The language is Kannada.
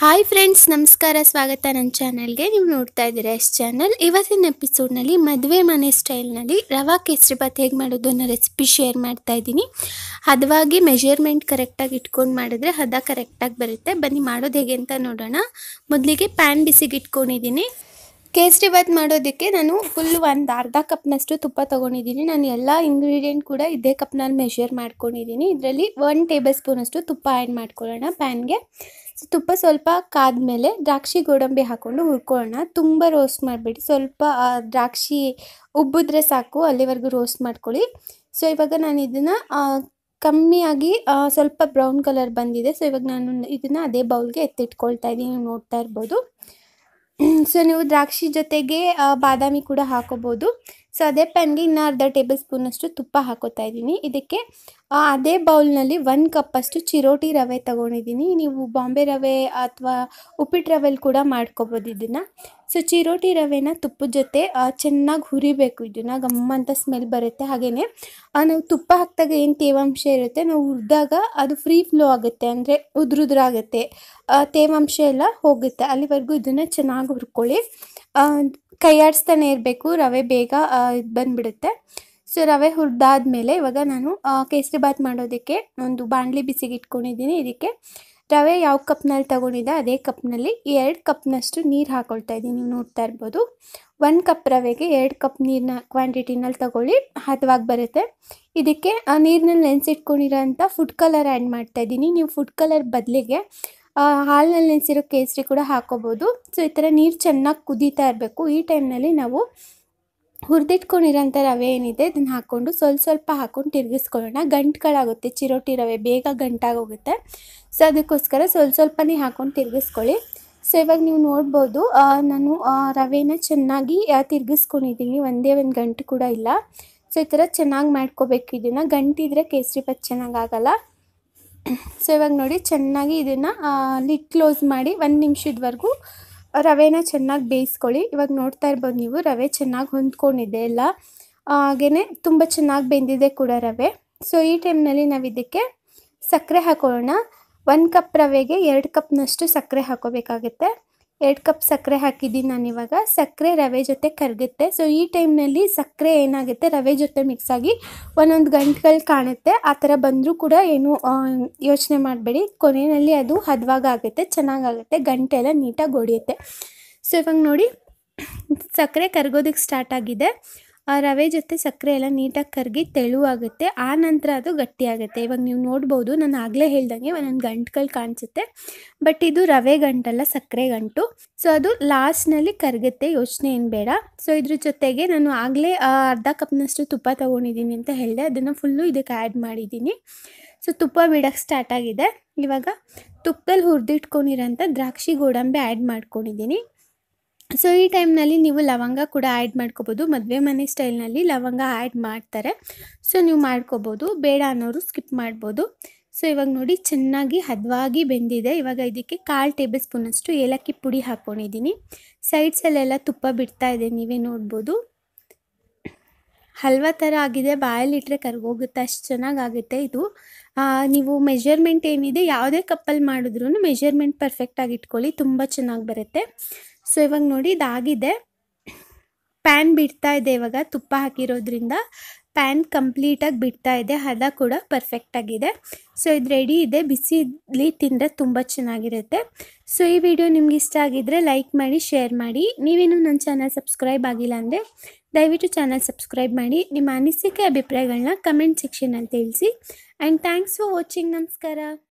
ಹಾಯ್ ಫ್ರೆಂಡ್ಸ್ ನಮಸ್ಕಾರ ಸ್ವಾಗತ ನನ್ನ ಚಾನಲ್ಗೆ ನೀವು ನೋಡ್ತಾ ಇದ್ದೀರಾ ಎಸ್ ಚಾನಲ್ ಇವತ್ತಿನ ಎಪಿಸೋಡ್ನಲ್ಲಿ ಮದುವೆ ಮನೆ ಸ್ಟೈಲ್ನಲ್ಲಿ ರವಾ ಕೇಸರಿ ಕೇಸರಿಬಾತ್ ಹೇಗೆ ಮಾಡೋದು ಅನ್ನೋ ರೆಸಿಪಿ ಶೇರ್ ಮಾಡ್ತಾ ಇದ್ದೀನಿ ಹದವಾಗಿ ಮೆಜರ್ಮೆಂಟ್ ಕರೆಕ್ಟಾಗಿ ಇಟ್ಕೊಂಡು ಮಾಡಿದ್ರೆ ಹದ ಕರೆಕ್ಟಾಗಿ ಬರುತ್ತೆ ಬನ್ನಿ ಮಾಡೋದು ಹೇಗೆ ಅಂತ ನೋಡೋಣ ಮೊದಲಿಗೆ ಪ್ಯಾನ್ ಬಿಸಿಗೆ ಇಟ್ಕೊಂಡಿದ್ದೀನಿ ಕೇಸರಿ ಬಾತ್ ಮಾಡೋದಕ್ಕೆ ನಾನು ಫುಲ್ ಒಂದು ಅರ್ಧ ಕಪ್ನಷ್ಟು ತುಪ್ಪ ತೊಗೊಂಡಿದ್ದೀನಿ ನಾನು ಎಲ್ಲ ಇಂಗ್ರೀಡಿಯೆಂಟ್ ಕೂಡ ಇದೇ ಕಪ್ನಲ್ಲಿ ಮೆಷರ್ ಮಾಡ್ಕೊಂಡಿದ್ದೀನಿ ಇದರಲ್ಲಿ ಒನ್ ಟೇಬಲ್ ಸ್ಪೂನಷ್ಟು ತುಪ್ಪ ಆ್ಯಡ್ ಮಾಡ್ಕೊಳ್ಳೋಣ ಪ್ಯಾನ್ಗೆ ಸೊ ತುಪ್ಪ ಸ್ವಲ್ಪ ಕಾದ್ಮೇಲೆ ದ್ರಾಕ್ಷಿ ಗೋಡಂಬಿ ಹಾಕ್ಕೊಂಡು ಹುರ್ಕೊಳ್ಳೋಣ ತುಂಬ ರೋಸ್ಟ್ ಮಾಡಿಬಿಡಿ ಸ್ವಲ್ಪ ದ್ರಾಕ್ಷಿ ಉಬ್ಬಿದ್ರೆ ಸಾಕು ಅಲ್ಲಿವರೆಗೂ ರೋಸ್ಟ್ ಮಾಡ್ಕೊಳ್ಳಿ ಸೊ ಇವಾಗ ನಾನು ಇದನ್ನು ಕಮ್ಮಿಯಾಗಿ ಸ್ವಲ್ಪ ಬ್ರೌನ್ ಕಲರ್ ಬಂದಿದೆ ಸೊ ಇವಾಗ ನಾನು ಇದನ್ನು ಅದೇ ಬೌಲ್ಗೆ ಎತ್ತಿಟ್ಕೊಳ್ತಾ ಇದ್ದೀನಿ ನೋಡ್ತಾ ಇರ್ಬೋದು ಸೊ ನೀವು ದ್ರಾಕ್ಷಿ ಜೊತೆಗೆ ಬಾದಾಮಿ ಕೂಡ ಹಾಕೋಬೋದು ಸೊ ಅದೇ ಪ್ಯಾನ್ಗೆ ಇನ್ನು ಅರ್ಧ ಟೇಬಲ್ ಸ್ಪೂನಷ್ಟು ತುಪ್ಪ ಹಾಕೋತಾ ಇದ್ದೀನಿ ಇದಕ್ಕೆ ಅದೇ ಬೌಲ್ನಲ್ಲಿ ಒಂದು ಕಪ್ಪಷ್ಟು ಚಿರೋಟಿ ರವೆ ತೊಗೊಂಡಿದ್ದೀನಿ ನೀವು ಬಾಂಬೆ ರವೆ ಅಥವಾ ಉಪ್ಪಿಟ್ಟು ರವೆಲಿ ಕೂಡ ಮಾಡ್ಕೋಬೋದು ಇದನ್ನು ಸೊ ಚಿರೋಟಿ ರವೆನ ತುಪ್ಪದ ಜೊತೆ ಚೆನ್ನಾಗಿ ಹುರಿಬೇಕು ಇದನ್ನು ಗಮ್ಮ ಅಂತ ಸ್ಮೆಲ್ ಬರುತ್ತೆ ಹಾಗೆಯೇ ನಾವು ತುಪ್ಪ ಹಾಕಿದಾಗ ಏನು ತೇವಾಂಶ ಇರುತ್ತೆ ನಾವು ಹುರಿದಾಗ ಅದು ಫ್ರೀ ಫ್ಲೋ ಆಗುತ್ತೆ ಅಂದರೆ ಉದುರುದ್ರಾಗುತ್ತೆ ತೇವಾಂಶ ಎಲ್ಲ ಹೋಗುತ್ತೆ ಅಲ್ಲಿವರೆಗೂ ಇದನ್ನು ಚೆನ್ನಾಗಿ ಹುರ್ಕೊಳ್ಳಿ ಕೈಯಾಡಿಸ್ತಾನೆ ಇರಬೇಕು ರವೆ ಬೇಗ ಇದು ಬಂದುಬಿಡುತ್ತೆ ಸೊ ರವೆ ಹುರಿದಾದ್ಮೇಲೆ ಇವಾಗ ನಾನು ಕೇಸರಿ ಬಾತ್ ಮಾಡೋದಕ್ಕೆ ಒಂದು ಬಾಣಲಿ ಬಿಸಿಗೆ ಇಟ್ಕೊಂಡಿದ್ದೀನಿ ಇದಕ್ಕೆ ರವೆ ಯಾವ ಕಪ್ನಲ್ಲಿ ತಗೊಂಡಿದ್ದೆ ಅದೇ ಕಪ್ನಲ್ಲಿ ಎರಡು ಕಪ್ನಷ್ಟು ನೀರು ಹಾಕೊಳ್ತಾ ಇದ್ದೀನಿ ನೀವು ನೋಡ್ತಾ ಇರ್ಬೋದು ಒಂದು ಕಪ್ ರವೆಗೆ ಎರಡು ಕಪ್ ನೀರಿನ ಕ್ವಾಂಟಿಟಿನಲ್ಲಿ ತಗೊಳ್ಳಿ ಹತವಾಗಿ ಬರುತ್ತೆ ಇದಕ್ಕೆ ಆ ನೀರಿನಲ್ಲಿ ನೆನೆಸಿಟ್ಕೊಂಡಿರೋಂಥ ಫುಡ್ ಕಲರ್ ಆ್ಯಡ್ ಮಾಡ್ತಾ ಇದ್ದೀನಿ ನೀವು ಫುಡ್ ಕಲರ್ ಬದಲಿಗೆ ಹಾಲಿನಲ್ಲಿ ನೆನೆಸಿರೋ ಕೇಸರಿ ಕೂಡ ಹಾಕೋಬೋದು ಸೊ ಈ ಥರ ನೀರು ಚೆನ್ನಾಗಿ ಕುದೀತಾ ಇರಬೇಕು ಈ ಟೈಮ್ನಲ್ಲಿ ನಾವು ಹುರಿದಿಟ್ಕೊಂಡಿರೋಂಥ ರವೆ ಏನಿದೆ ಇದನ್ನು ಹಾಕ್ಕೊಂಡು ಸ್ವಲ್ಪ ಸ್ವಲ್ಪ ಹಾಕ್ಕೊಂಡು ತಿರುಗಿಸ್ಕೊಳ್ಳೋಣ ಗಂಟುಗಳಾಗುತ್ತೆ ಚಿರೋಟಿ ರವೆ ಬೇಗ ಗಂಟಾಗೋಗುತ್ತೆ ಸೊ ಅದಕ್ಕೋಸ್ಕರ ಸ್ವಲ್ಪ ಸ್ವಲ್ಪನೇ ಹಾಕ್ಕೊಂಡು ತಿರುಗಿಸ್ಕೊಳ್ಳಿ ಸೊ ಇವಾಗ ನೀವು ನೋಡ್ಬೋದು ನಾನು ರವೆನ ಚೆನ್ನಾಗಿ ತಿರುಗಿಸ್ಕೊಂಡಿದ್ದೀನಿ ಒಂದೇ ಒಂದು ಗಂಟು ಕೂಡ ಇಲ್ಲ ಸೊ ಈ ಥರ ಚೆನ್ನಾಗಿ ಮಾಡ್ಕೋಬೇಕು ಇದನ್ನು ಗಂಟಿದ್ರೆ ಕೇಸರಿ ಪಚ್ಚ ಚೆನ್ನಾಗಾಗಲ್ಲ ಸೊ ಇವಾಗ ನೋಡಿ ಚೆನ್ನಾಗಿ ಇದನ್ನು ಲಿಟ್ ಕ್ಲೋಸ್ ಮಾಡಿ ಒಂದು ನಿಮಿಷದವರೆಗೂ ರವೆನ ಚೆನ್ನಾಗಿ ಬೇಯಿಸ್ಕೊಳ್ಳಿ ಇವಾಗ ನೋಡ್ತಾ ಇರ್ಬೋದು ನೀವು ರವೆ ಚೆನ್ನಾಗಿ ಹೊಂದ್ಕೊಂಡಿದೆ ಎಲ್ಲ ಹಾಗೆಯೇ ತುಂಬ ಚೆನ್ನಾಗಿ ಬೆಂದಿದೆ ಕೂಡ ರವೆ ಸೊ ಈ ಟೈಮ್ನಲ್ಲಿ ನಾವು ಇದಕ್ಕೆ ಸಕ್ಕರೆ ಹಾಕೊಳ್ಳೋಣ ಒಂದು ಕಪ್ ರವೆಗೆ ಎರಡು ಕಪ್ನಷ್ಟು ಸಕ್ಕರೆ ಹಾಕೋಬೇಕಾಗುತ್ತೆ ಎರಡು ಕಪ್ ಸಕ್ಕರೆ ಹಾಕಿದ್ದೀನಿ ನಾನಿವಾಗ ಸಕ್ಕರೆ ರವೆ ಜೊತೆ ಕರಗುತ್ತೆ ಸೊ ಈ ಟೈಮ್ನಲ್ಲಿ ಸಕ್ಕರೆ ಏನಾಗುತ್ತೆ ರವೆ ಜೊತೆ ಮಿಕ್ಸ್ ಆಗಿ ಒಂದೊಂದು ಗಂಟೆಗಳು ಕಾಣುತ್ತೆ ಆ ಥರ ಬಂದರೂ ಕೂಡ ಏನು ಯೋಚನೆ ಮಾಡಬೇಡಿ ಕೊನೆಯಲ್ಲಿ ಅದು ಹದವಾಗುತ್ತೆ ಚೆನ್ನಾಗಾಗುತ್ತೆ ಗಂಟೆ ಎಲ್ಲ ನೀಟಾಗಿ ಹೊಡೆಯುತ್ತೆ ಸೊ ಇವಾಗ ನೋಡಿ ಸಕ್ಕರೆ ಕರಗೋದಕ್ಕೆ ಸ್ಟಾರ್ಟ್ ಆಗಿದೆ ಆ ರವೆ ಜೊತೆ ಸಕ್ಕರೆ ಎಲ್ಲ ನೀಟಾಗಿ ಕರಗಿ ತೆಳುವಾಗುತ್ತೆ ಆ ನಂತರ ಅದು ಗಟ್ಟಿಯಾಗುತ್ತೆ ಇವಾಗ ನೀವು ನೋಡ್ಬೋದು ನಾನು ಆಗಲೇ ಹೇಳ್ದಂಗೆ ಒಂದೊಂದು ಗಂಟುಗಳು ಕಾಣಿಸುತ್ತೆ ಬಟ್ ಇದು ರವೆ ಗಂಟಲ್ಲ ಸಕ್ಕರೆ ಗಂಟು ಸೊ ಅದು ಲಾಸ್ಟ್ನಲ್ಲಿ ಕರಗುತ್ತೆ ಯೋಚನೆ ಏನು ಬೇಡ ಸೊ ಇದ್ರ ಜೊತೆಗೆ ನಾನು ಆಗಲೇ ಅರ್ಧ ಕಪ್ನಷ್ಟು ತುಪ್ಪ ತೊಗೊಂಡಿದ್ದೀನಿ ಅಂತ ಹೇಳಿದೆ ಅದನ್ನು ಫುಲ್ಲು ಇದಕ್ಕೆ ಆ್ಯಡ್ ಮಾಡಿದ್ದೀನಿ ಸೊ ತುಪ್ಪ ಬಿಡೋಕ್ಕೆ ಸ್ಟಾರ್ಟ್ ಆಗಿದೆ ಇವಾಗ ತುಪ್ಪದಲ್ಲಿ ಹುರಿದಿಟ್ಕೊಂಡಿರೋಂಥ ದ್ರಾಕ್ಷಿ ಗೋಡಂಬಿ ಆ್ಯಡ್ ಮಾಡ್ಕೊಂಡಿದ್ದೀನಿ ಸೊ ಈ ಟೈಮ್ನಲ್ಲಿ ನೀವು ಲವಂಗ ಕೂಡ ಆ್ಯಡ್ ಮಾಡ್ಕೋಬೋದು ಮದುವೆ ಮನೆ ಸ್ಟೈಲ್ನಲ್ಲಿ ಲವಂಗ ಆ್ಯಡ್ ಮಾಡ್ತಾರೆ ಸೊ ನೀವು ಮಾಡ್ಕೋಬೋದು ಬೇಡ ಅನ್ನೋರು ಸ್ಕಿಪ್ ಮಾಡ್ಬೋದು ಸೊ ಇವಾಗ ನೋಡಿ ಚೆನ್ನಾಗಿ ಹದವಾಗಿ ಬೆಂದಿದೆ ಇವಾಗ ಇದಕ್ಕೆ ಕಾಲು ಟೇಬಲ್ ಸ್ಪೂನಷ್ಟು ಏಲಕ್ಕಿ ಪುಡಿ ಹಾಕ್ಕೊಂಡಿದ್ದೀನಿ ಸೈಡ್ಸಲ್ಲೆಲ್ಲ ತುಪ್ಪ ಬಿಡ್ತಾ ಇದೆ ನೀವೇ ನೋಡ್ಬೋದು ಹಲ್ವಾ ಥರ ಆಗಿದೆ ಬಾಯಲ್ಲಿ ಇಟ್ಟರೆ ಕರ್ಗೋಗುತ್ತೆ ಅಷ್ಟು ಚೆನ್ನಾಗಾಗುತ್ತೆ ಇದು ನೀವು ಮೆಜರ್ಮೆಂಟ್ ಏನಿದೆ ಯಾವುದೇ ಕಪ್ಪಲ್ಲಿ ಮಾಡಿದ್ರೂ ಮೆಜರ್ಮೆಂಟ್ ಪರ್ಫೆಕ್ಟಾಗಿ ಇಟ್ಕೊಳ್ಳಿ ತುಂಬ ಚೆನ್ನಾಗಿ ಬರುತ್ತೆ ಸೊ ಇವಾಗ ನೋಡಿ ಇದಾಗಿದೆ ಪ್ಯಾನ್ ಬಿಡ್ತಾ ಇದೆ ಇವಾಗ ತುಪ್ಪ ಹಾಕಿರೋದ್ರಿಂದ ಪ್ಯಾನ್ ಕಂಪ್ಲೀಟಾಗಿ ಬಿಡ್ತಾ ಇದೆ ಹದ ಕೂಡ ಪರ್ಫೆಕ್ಟಾಗಿದೆ ಸೊ ಇದು ರೆಡಿ ಇದೆ ಬಿಸಿಲಿ ತಿಂದರೆ ತುಂಬ ಚೆನ್ನಾಗಿರುತ್ತೆ ಸೊ ಈ ವಿಡಿಯೋ ನಿಮ್ಗೆ ಇಷ್ಟ ಆಗಿದ್ದರೆ ಲೈಕ್ ಮಾಡಿ ಶೇರ್ ಮಾಡಿ ನೀವೇನು ನನ್ನ ಚಾನಲ್ ಸಬ್ಸ್ಕ್ರೈಬ್ ಆಗಿಲ್ಲ ಅಂದರೆ ದಯವಿಟ್ಟು ಚಾನಲ್ ಸಬ್ಸ್ಕ್ರೈಬ್ ಮಾಡಿ ನಿಮ್ಮ ಅನಿಸಿಕೆ ಅಭಿಪ್ರಾಯಗಳನ್ನ ಕಮೆಂಟ್ ಸೆಕ್ಷನಲ್ಲಿ ತಿಳಿಸಿ ಆ್ಯಂಡ್ ಥ್ಯಾಂಕ್ಸ್ ಫಾರ್ ವಾಚಿಂಗ್ ನಮಸ್ಕಾರ